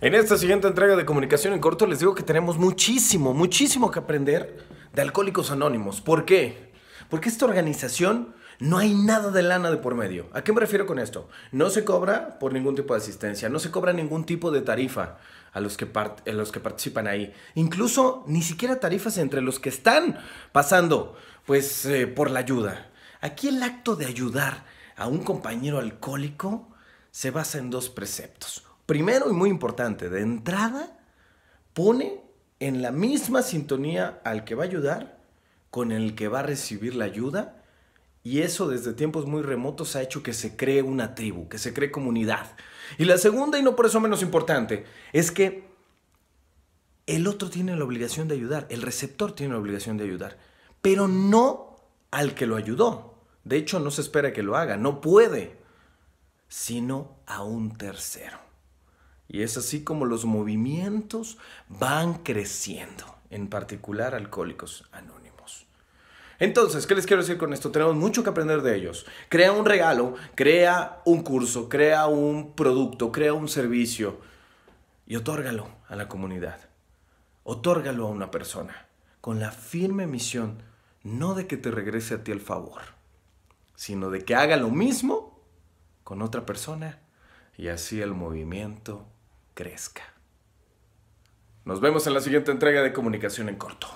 En esta siguiente entrega de Comunicación en Corto les digo que tenemos muchísimo, muchísimo que aprender de Alcohólicos Anónimos. ¿Por qué? Porque esta organización no hay nada de lana de por medio. ¿A qué me refiero con esto? No se cobra por ningún tipo de asistencia, no se cobra ningún tipo de tarifa a los que, participan ahí. Incluso ni siquiera tarifas entre los que están pasando pues, eh, por la ayuda. Aquí el acto de ayudar a un compañero alcohólico se basa en dos preceptos. Primero y muy importante, de entrada, pone en la misma sintonía al que va a ayudar con el que va a recibir la ayuda. Y eso desde tiempos muy remotos ha hecho que se cree una tribu, que se cree comunidad. Y la segunda, y no por eso menos importante, es que el otro tiene la obligación de ayudar, el receptor tiene la obligación de ayudar, pero no al que lo ayudó. De hecho, no se espera que lo haga, no puede, sino a un tercero. Y es así como los movimientos van creciendo, en particular alcohólicos anónimos. Entonces, ¿qué les quiero decir con esto? Tenemos mucho que aprender de ellos. Crea un regalo, crea un curso, crea un producto, crea un servicio y otórgalo a la comunidad. Otórgalo a una persona con la firme misión no de que te regrese a ti el favor, sino de que haga lo mismo con otra persona y así el movimiento crezca. Nos vemos en la siguiente entrega de Comunicación en Corto.